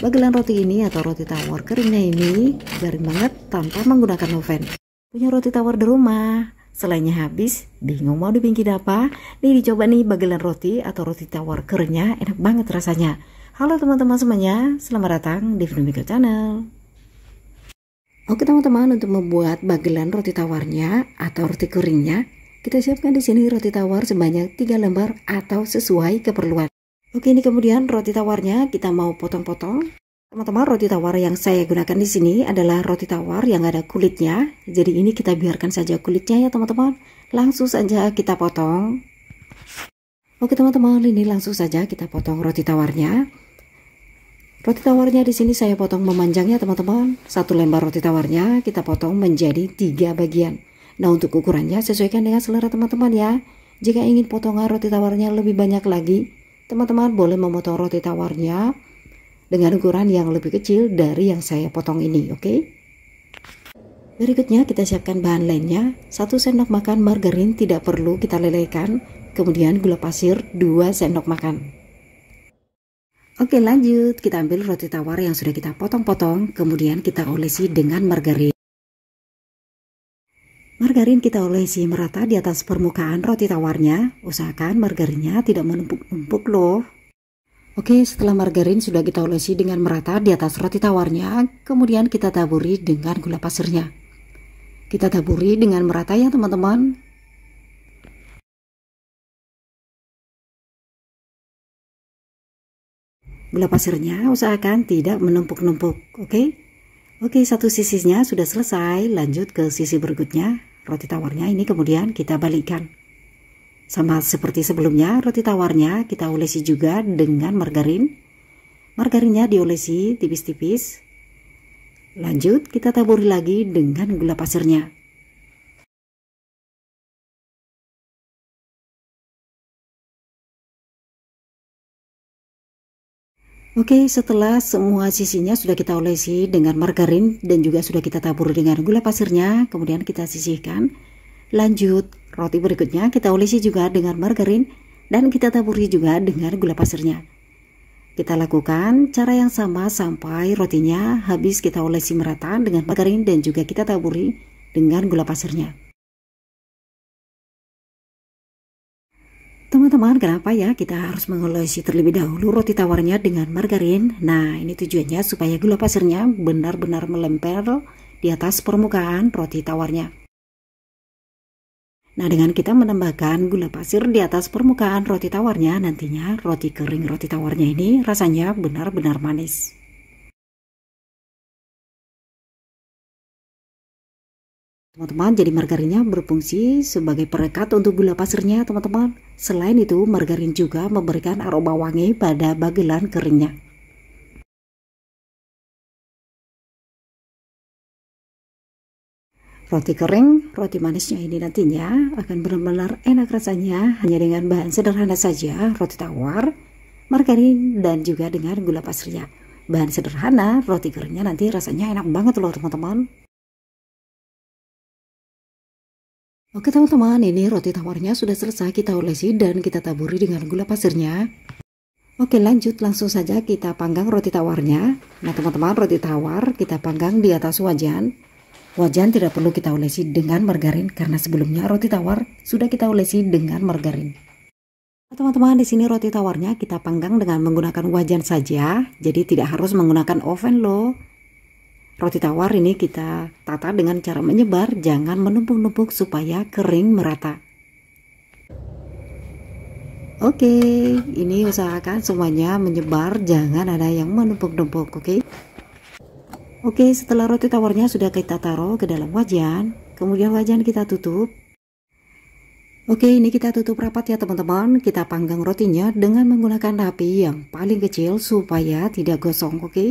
Bagelan roti ini atau roti tawar keringnya ini garing banget tanpa menggunakan oven. Punya roti tawar di rumah, selainnya habis, bingung mau dibingkit apa? Nih dicoba nih bagelan roti atau roti tawar keringnya, enak banget rasanya. Halo teman-teman semuanya, selamat datang di Vinomiko Channel. Oke teman-teman, untuk membuat bagelan roti tawarnya atau roti keringnya, kita siapkan di sini roti tawar sebanyak 3 lembar atau sesuai keperluan. Oke, ini kemudian roti tawarnya kita mau potong-potong. Teman-teman, roti tawar yang saya gunakan di sini adalah roti tawar yang ada kulitnya. Jadi ini kita biarkan saja kulitnya ya teman-teman. Langsung saja kita potong. Oke teman-teman, ini langsung saja kita potong roti tawarnya. Roti tawarnya di sini saya potong memanjangnya teman-teman. Satu lembar roti tawarnya kita potong menjadi tiga bagian. Nah untuk ukurannya sesuaikan dengan selera teman-teman ya. Jika ingin potongan roti tawarnya lebih banyak lagi, Teman-teman boleh memotong roti tawarnya dengan ukuran yang lebih kecil dari yang saya potong ini, oke? Okay? Berikutnya kita siapkan bahan lainnya. 1 sendok makan margarin tidak perlu kita lelehkan, kemudian gula pasir 2 sendok makan. Oke lanjut, kita ambil roti tawar yang sudah kita potong-potong, kemudian kita olesi dengan margarin. Margarin kita olesi merata di atas permukaan roti tawarnya. Usahakan margarinnya tidak menumpuk-numpuk loh. Oke, setelah margarin sudah kita olesi dengan merata di atas roti tawarnya, kemudian kita taburi dengan gula pasirnya. Kita taburi dengan merata ya teman-teman. Gula pasirnya usahakan tidak menumpuk-numpuk, oke? Oke, satu sisinya sudah selesai, lanjut ke sisi berikutnya roti tawarnya ini kemudian kita balikkan. Sama seperti sebelumnya, roti tawarnya kita olesi juga dengan margarin. Margarinnya diolesi tipis-tipis. Lanjut, kita taburi lagi dengan gula pasirnya. Oke, setelah semua sisinya sudah kita olesi dengan margarin dan juga sudah kita tabur dengan gula pasirnya, kemudian kita sisihkan. Lanjut, roti berikutnya kita olesi juga dengan margarin dan kita taburi juga dengan gula pasirnya. Kita lakukan cara yang sama sampai rotinya habis kita olesi merata dengan margarin dan juga kita taburi dengan gula pasirnya. Teman-teman, kenapa ya kita harus mengolesi terlebih dahulu roti tawarnya dengan margarin? Nah, ini tujuannya supaya gula pasirnya benar-benar melempar di atas permukaan roti tawarnya. Nah, dengan kita menambahkan gula pasir di atas permukaan roti tawarnya, nantinya roti kering roti tawarnya ini rasanya benar-benar manis. Teman-teman, jadi margarinnya berfungsi sebagai perekat untuk gula pasirnya, teman-teman. Selain itu, margarin juga memberikan aroma wangi pada bagelan keringnya. Roti kering, roti manisnya ini nantinya akan benar-benar enak rasanya hanya dengan bahan sederhana saja, roti tawar, margarin, dan juga dengan gula pasirnya. Bahan sederhana, roti keringnya nanti rasanya enak banget loh teman-teman. Oke teman-teman, ini roti tawarnya sudah selesai kita olesi dan kita taburi dengan gula pasirnya. Oke lanjut, langsung saja kita panggang roti tawarnya. Nah teman-teman, roti tawar kita panggang di atas wajan. Wajan tidak perlu kita olesi dengan margarin karena sebelumnya roti tawar sudah kita olesi dengan margarin. Nah, teman-teman, di sini roti tawarnya kita panggang dengan menggunakan wajan saja, jadi tidak harus menggunakan oven loh. Roti tawar ini kita tata dengan cara menyebar, jangan menumpuk-numpuk supaya kering merata. Oke, okay, ini usahakan semuanya menyebar, jangan ada yang menumpuk-numpuk, oke? Okay? Oke, okay, setelah roti tawarnya sudah kita taruh ke dalam wajan, kemudian wajan kita tutup. Oke, ini kita tutup rapat ya teman-teman. Kita panggang rotinya dengan menggunakan api yang paling kecil supaya tidak gosong, oke? Okay?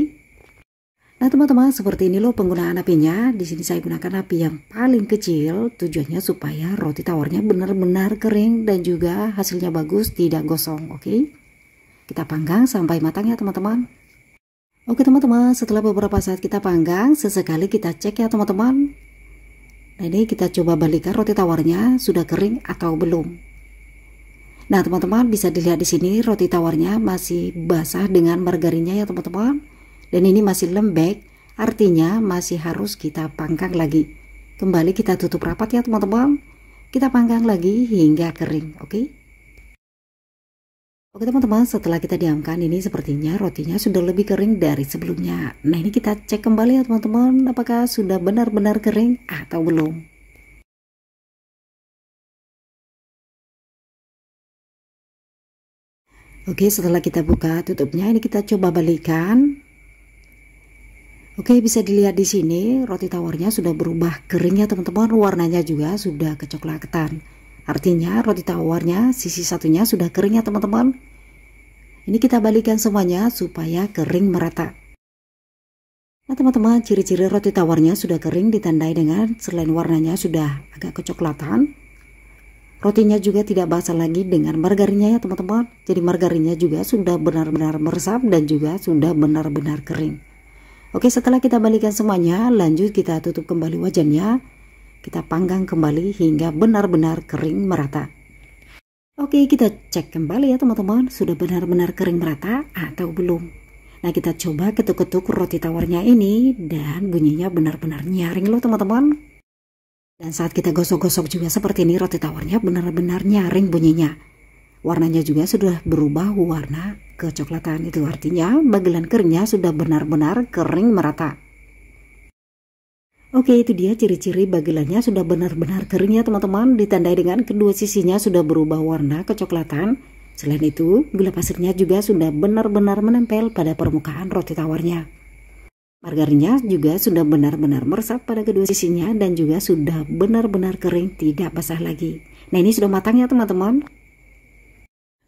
Nah teman-teman seperti ini loh penggunaan apinya. Di sini saya gunakan api yang paling kecil tujuannya supaya roti tawarnya benar-benar kering dan juga hasilnya bagus tidak gosong oke. Okay? Kita panggang sampai matang ya teman-teman. Oke teman-teman setelah beberapa saat kita panggang sesekali kita cek ya teman-teman. Nah ini kita coba balikan roti tawarnya sudah kering atau belum. Nah teman-teman bisa dilihat di sini roti tawarnya masih basah dengan margarinnya ya teman-teman dan ini masih lembek, artinya masih harus kita panggang lagi. Kembali kita tutup rapat ya teman-teman. Kita panggang lagi hingga kering, oke? Okay? Oke teman-teman, setelah kita diamkan ini sepertinya rotinya sudah lebih kering dari sebelumnya. Nah ini kita cek kembali ya teman-teman, apakah sudah benar-benar kering atau belum. Oke, setelah kita buka tutupnya, ini kita coba balikan. Oke, bisa dilihat di sini roti tawarnya sudah berubah kering ya teman-teman, warnanya juga sudah kecoklatan. Artinya roti tawarnya sisi satunya sudah kering ya teman-teman. Ini kita balikan semuanya supaya kering merata. Nah teman-teman, ciri-ciri roti tawarnya sudah kering ditandai dengan selain warnanya sudah agak kecoklatan, rotinya juga tidak basah lagi dengan margarinnya ya teman-teman. Jadi margarinnya juga sudah benar-benar meresap dan juga sudah benar-benar kering. Oke, setelah kita balikan semuanya, lanjut kita tutup kembali wajannya. Kita panggang kembali hingga benar-benar kering merata. Oke, kita cek kembali ya teman-teman, sudah benar-benar kering merata atau belum. Nah, kita coba ketuk-ketuk roti tawarnya ini dan bunyinya benar-benar nyaring loh teman-teman. Dan saat kita gosok-gosok juga seperti ini roti tawarnya benar-benar nyaring bunyinya warnanya juga sudah berubah warna kecoklatan itu artinya bagelan keringnya sudah benar-benar kering merata Oke itu dia ciri-ciri bagelannya sudah benar-benar kering ya teman-teman ditandai dengan kedua sisinya sudah berubah warna kecoklatan selain itu gula pasirnya juga sudah benar-benar menempel pada permukaan roti tawarnya Margarinnya juga sudah benar-benar meresap pada kedua sisinya dan juga sudah benar-benar kering tidak basah lagi. Nah ini sudah matang ya teman-teman.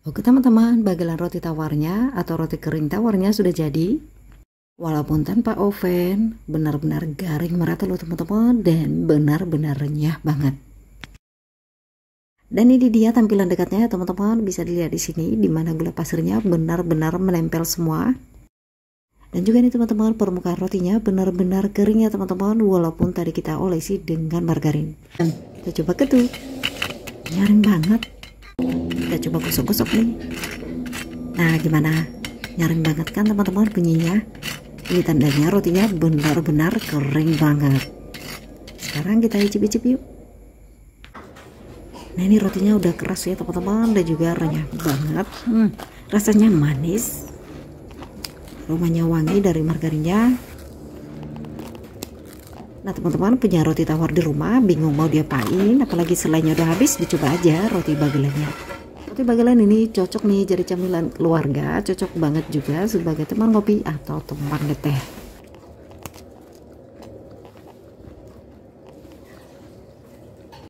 Oke teman-teman, bagian roti tawarnya atau roti kering tawarnya sudah jadi. Walaupun tanpa oven, benar-benar garing merata loh teman-teman dan benar-benar renyah banget. Dan ini dia tampilan dekatnya ya teman-teman bisa dilihat di sini di mana gula pasirnya benar-benar menempel semua. Dan juga ini teman-teman permukaan rotinya benar-benar kering ya teman-teman walaupun tadi kita olesi dengan margarin. Kita coba ketuk. Nyaring banget kita coba gosok-gosok nih nah gimana nyaring banget kan teman-teman bunyinya ini tandanya rotinya benar-benar kering banget sekarang kita icip-icip yuk nah ini rotinya udah keras ya teman-teman dan juga renyah banget hmm, rasanya manis rumahnya wangi dari margarinnya Nah teman-teman punya roti tawar di rumah bingung mau diapain apalagi selainnya udah habis dicoba aja roti bagelannya tapi bagi lain ini cocok nih jadi camilan keluarga, cocok banget juga sebagai teman kopi atau teman teh.